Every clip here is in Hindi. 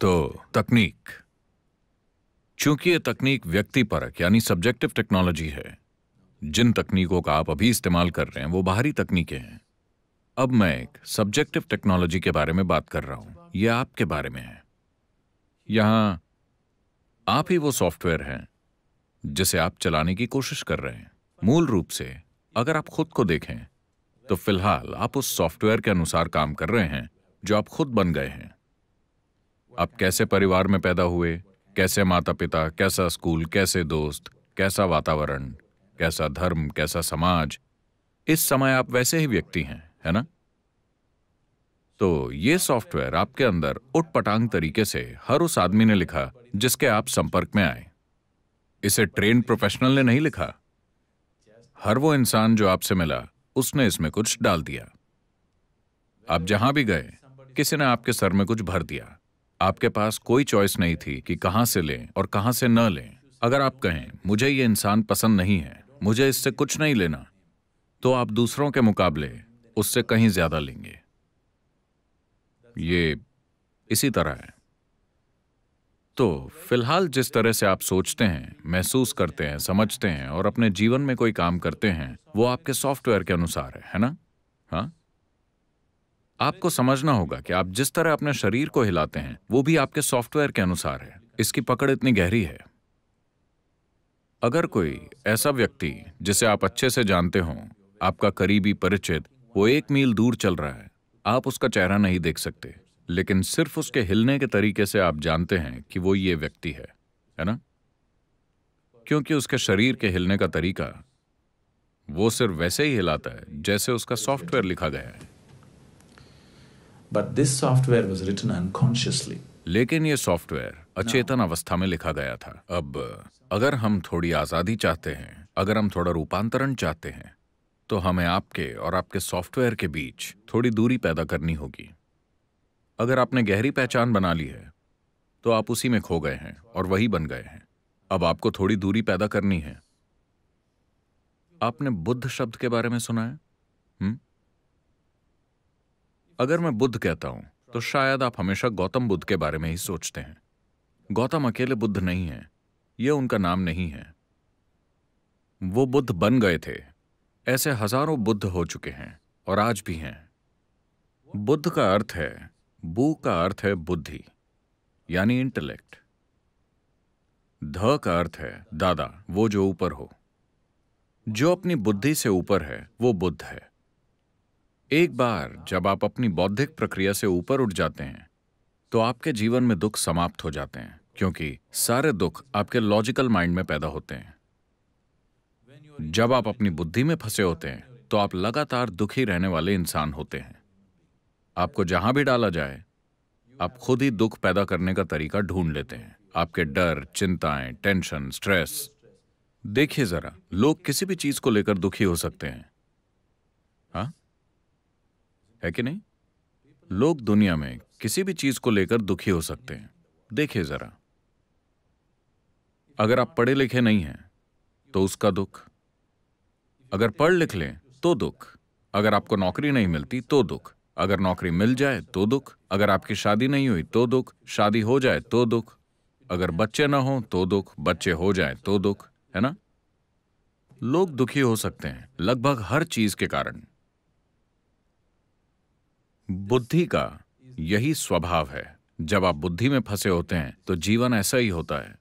तो तकनीक चूंकि ये तकनीक व्यक्ति परक यानी सब्जेक्टिव टेक्नोलॉजी है जिन तकनीकों का आप अभी इस्तेमाल कर रहे हैं वो बाहरी तकनीकें हैं अब मैं एक सब्जेक्टिव टेक्नोलॉजी के बारे में बात कर रहा हूं यह आपके बारे में है यहां आप ही वो सॉफ्टवेयर हैं जिसे आप चलाने की कोशिश कर रहे हैं मूल रूप से अगर आप खुद को देखें तो फिलहाल आप उस सॉफ्टवेयर के अनुसार काम कर रहे हैं जो आप खुद बन गए हैं आप कैसे परिवार में पैदा हुए कैसे माता पिता कैसा स्कूल कैसे दोस्त कैसा वातावरण कैसा धर्म कैसा समाज इस समय आप वैसे ही व्यक्ति हैं है ना तो ये सॉफ्टवेयर आपके अंदर उठ पटांग तरीके से हर उस आदमी ने लिखा जिसके आप संपर्क में आए इसे ट्रेन प्रोफेशनल ने नहीं लिखा हर वो इंसान जो आपसे मिला उसने इसमें कुछ डाल दिया आप जहां भी गए किसी ने आपके सर में कुछ भर दिया आपके पास कोई चॉइस नहीं थी कि कहाँ से लें और कहाँ से न लें अगर आप कहें मुझे ये इंसान पसंद नहीं है मुझे इससे कुछ नहीं लेना तो आप दूसरों के मुकाबले उससे कहीं ज्यादा लेंगे ये इसी तरह है तो फिलहाल जिस तरह से आप सोचते हैं महसूस करते हैं समझते हैं और अपने जीवन में कोई काम करते हैं वो आपके सॉफ्टवेयर के अनुसार है है ना हाँ आपको समझना होगा कि आप जिस तरह अपने शरीर को हिलाते हैं वो भी आपके सॉफ्टवेयर के अनुसार है इसकी पकड़ इतनी गहरी है अगर कोई ऐसा व्यक्ति जिसे आप अच्छे से जानते हो आपका करीबी परिचित वो एक मील दूर चल रहा है आप उसका चेहरा नहीं देख सकते लेकिन सिर्फ उसके हिलने के तरीके से आप जानते हैं कि वो ये व्यक्ति है है ना क्योंकि उसके शरीर के हिलने का तरीका वो सिर्फ वैसे ही हिलाता है जैसे उसका सॉफ्टवेयर लिखा गया है but this software was written unconsciously लेकिन ये सॉफ्टवेयर अचेतन अवस्था में लिखा गया था अब अगर हम थोड़ी आजादी चाहते हैं अगर हम थोड़ा रूपांतरण चाहते हैं तो हमें आपके और आपके सॉफ्टवेयर के बीच थोड़ी दूरी पैदा करनी होगी अगर आपने गहरी पहचान बना ली है तो आप उसी में खो गए हैं और वही बन गए हैं अब आपको थोड़ी दूरी पैदा करनी है आपने बुद्ध शब्द के बारे में सुना है अगर मैं बुद्ध कहता हूं तो शायद आप हमेशा गौतम बुद्ध के बारे में ही सोचते हैं गौतम अकेले बुद्ध नहीं है यह उनका नाम नहीं है वो बुद्ध बन गए थे ऐसे हजारों बुद्ध हो चुके हैं और आज भी हैं बुद्ध का अर्थ है बू का अर्थ है बुद्धि यानी इंटेलेक्ट ध का अर्थ है दादा वो जो ऊपर हो जो अपनी बुद्धि से ऊपर है वो बुद्ध है एक बार जब आप अपनी बौद्धिक प्रक्रिया से ऊपर उठ जाते हैं तो आपके जीवन में दुख समाप्त हो जाते हैं क्योंकि सारे दुख आपके लॉजिकल माइंड में पैदा होते हैं जब आप अपनी बुद्धि में फंसे होते हैं तो आप लगातार दुखी रहने वाले इंसान होते हैं आपको जहां भी डाला जाए आप खुद ही दुख पैदा करने का तरीका ढूंढ लेते हैं आपके डर चिंताएं टेंशन स्ट्रेस देखिए जरा लोग किसी भी चीज को लेकर दुखी हो सकते हैं हाँ है कि नहीं लोग दुनिया में किसी भी चीज को लेकर दुखी हो सकते हैं देखिए जरा अगर आप पढ़े लिखे नहीं हैं तो उसका दुख अगर पढ़ लिख लें तो दुख अगर आपको नौकरी नहीं मिलती तो दुख अगर नौकरी मिल जाए तो दुख अगर आपकी शादी नहीं हुई तो दुख शादी हो जाए तो दुख अगर बच्चे ना हो तो दुख बच्चे हो जाए तो दुख है ना लोग दुखी हो सकते हैं लगभग हर चीज के कारण बुद्धि का यही स्वभाव है जब आप बुद्धि में फंसे होते हैं तो जीवन ऐसा ही होता है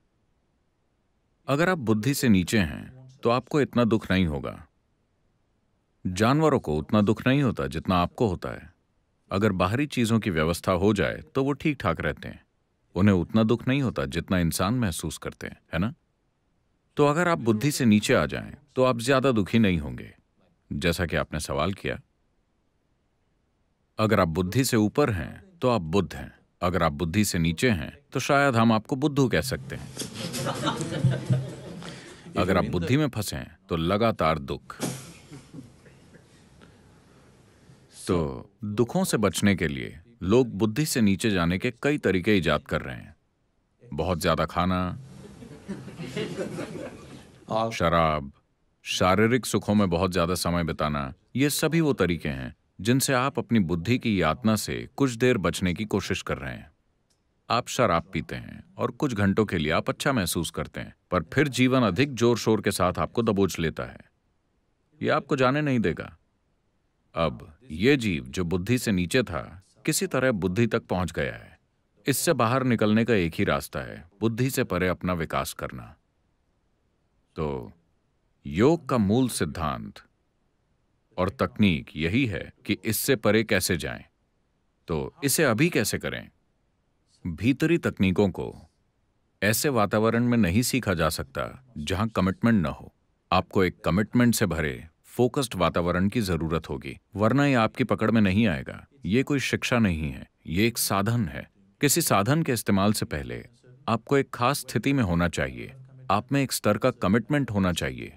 अगर आप बुद्धि से नीचे हैं तो आपको इतना दुख नहीं होगा जानवरों को उतना दुख नहीं होता जितना आपको होता है अगर बाहरी चीजों की व्यवस्था हो जाए तो वो ठीक ठाक रहते हैं उन्हें उतना दुख नहीं होता जितना इंसान महसूस करते हैं है ना तो अगर आप बुद्धि से नीचे आ जाएं तो आप ज्यादा दुखी नहीं होंगे जैसा कि आपने सवाल किया अगर आप बुद्धि से ऊपर हैं तो आप बुद्ध हैं अगर आप बुद्धि से नीचे हैं तो शायद हम आपको बुद्धू कह सकते हैं अगर आप बुद्धि में फंसे हैं तो लगातार दुख तो दुखों से बचने के लिए लोग बुद्धि से नीचे जाने के कई तरीके ईजाद कर रहे हैं बहुत ज्यादा खाना शराब शारीरिक सुखों में बहुत ज्यादा समय बिताना ये सभी वो तरीके हैं जिनसे आप अपनी बुद्धि की यातना से कुछ देर बचने की कोशिश कर रहे हैं आप शराब पीते हैं और कुछ घंटों के लिए आप अच्छा महसूस करते हैं पर फिर जीवन अधिक जोर शोर के साथ आपको दबोच लेता है यह आपको जाने नहीं देगा अब यह जीव जो बुद्धि से नीचे था किसी तरह बुद्धि तक पहुंच गया है इससे बाहर निकलने का एक ही रास्ता है बुद्धि से परे अपना विकास करना तो योग का मूल सिद्धांत और तकनीक यही है कि इससे परे कैसे जाएं। तो इसे अभी कैसे करें भीतरी तकनीकों को ऐसे वातावरण में नहीं सीखा जा सकता जहां कमिटमेंट न हो आपको एक कमिटमेंट से भरे फोकस्ड वातावरण की जरूरत होगी वरना ये आपकी पकड़ में नहीं आएगा ये कोई शिक्षा नहीं है ये एक साधन है किसी साधन के इस्तेमाल से पहले आपको एक खास स्थिति में होना चाहिए आप में एक स्तर का कमिटमेंट होना चाहिए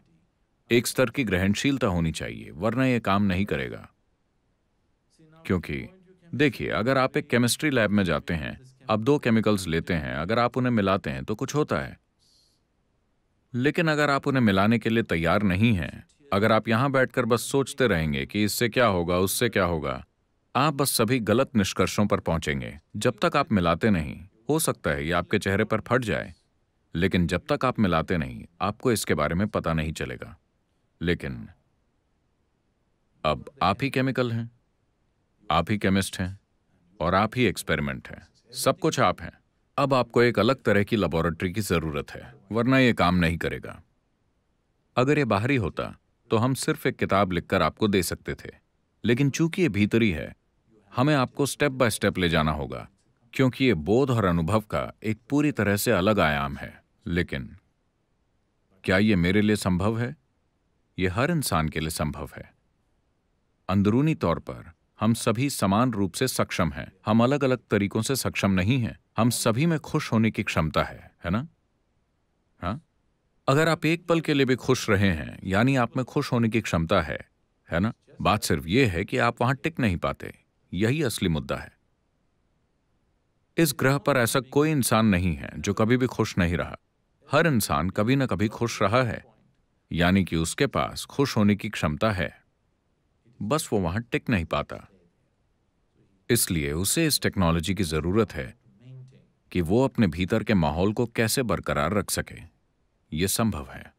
एक स्तर की ग्रहणशीलता होनी चाहिए वरना यह काम नहीं करेगा क्योंकि देखिए अगर आप एक केमिस्ट्री लैब में जाते हैं आप दो केमिकल्स लेते हैं अगर आप उन्हें मिलाते हैं तो कुछ होता है लेकिन अगर आप उन्हें मिलाने के लिए तैयार नहीं हैं अगर आप यहां बैठकर बस सोचते रहेंगे कि इससे क्या होगा उससे क्या होगा आप बस सभी गलत निष्कर्षों पर पहुंचेंगे जब तक आप मिलाते नहीं हो सकता है ये आपके चेहरे पर फट जाए लेकिन जब तक आप मिलाते नहीं आपको इसके बारे में पता नहीं चलेगा लेकिन अब आप ही केमिकल हैं आप ही केमिस्ट हैं और आप ही एक्सपेरिमेंट हैं सब कुछ आप हैं अब आपको एक अलग तरह की लेबोरेटरी की जरूरत है वरना यह काम नहीं करेगा अगर यह बाहरी होता तो हम सिर्फ एक किताब लिखकर आपको दे सकते थे लेकिन चूंकि ये भीतरी है हमें आपको स्टेप बाय स्टेप ले जाना होगा क्योंकि ये बोध और अनुभव का एक पूरी तरह से अलग आयाम है लेकिन क्या ये मेरे लिए संभव है यह हर इंसान के लिए संभव है अंदरूनी तौर पर हम सभी समान रूप से सक्षम हैं हम अलग अलग तरीकों से सक्षम नहीं हैं हम सभी में खुश होने की क्षमता है है ना हाँ अगर आप एक पल के लिए भी खुश रहे हैं यानी आप में खुश होने की क्षमता है है ना बात सिर्फ यह है कि आप वहां टिक नहीं पाते यही असली मुद्दा है इस ग्रह पर ऐसा कोई इंसान नहीं है जो कभी भी खुश नहीं रहा हर इंसान कभी ना कभी खुश रहा है यानी कि उसके पास खुश होने की क्षमता है बस वो वहां टिक नहीं पाता इसलिए उसे इस टेक्नोलॉजी की जरूरत है कि वो अपने भीतर के माहौल को कैसे बरकरार रख सके ये संभव है